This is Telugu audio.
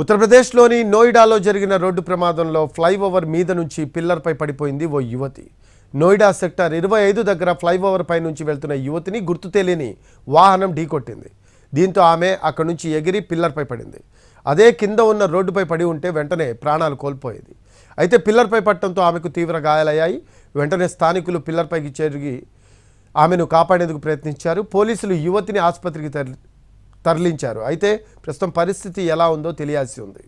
ఉత్తరప్రదేశ్లోని నోయిడాలో జరిగిన రోడ్డు ప్రమాదంలో ఫ్లైఓవర్ మీద నుంచి పిల్లర్పై పడిపోయింది ఓ యువతి నోయిడా సెక్టర్ ఇరవై ఐదు దగ్గర ఫ్లైఓవర్ పై నుంచి వెళ్తున్న యువతిని గుర్తు తెలియని వాహనం ఢీకొట్టింది దీంతో ఆమె అక్కడి నుంచి ఎగిరి పిల్లర్పై పడింది అదే కింద ఉన్న రోడ్డుపై పడి ఉంటే వెంటనే ప్రాణాలు కోల్పోయేది అయితే పిల్లర్పై పట్టడంతో ఆమెకు తీవ్ర గాయాలయ్యాయి వెంటనే స్థానికులు పిల్లర్పైకి చేరి ఆమెను కాపాడేందుకు ప్రయత్నించారు పోలీసులు యువతిని ఆసుపత్రికి తరలించారు అయితే ప్రస్తుతం పరిస్థితి ఎలా ఉందో తెలియాల్సి ఉంది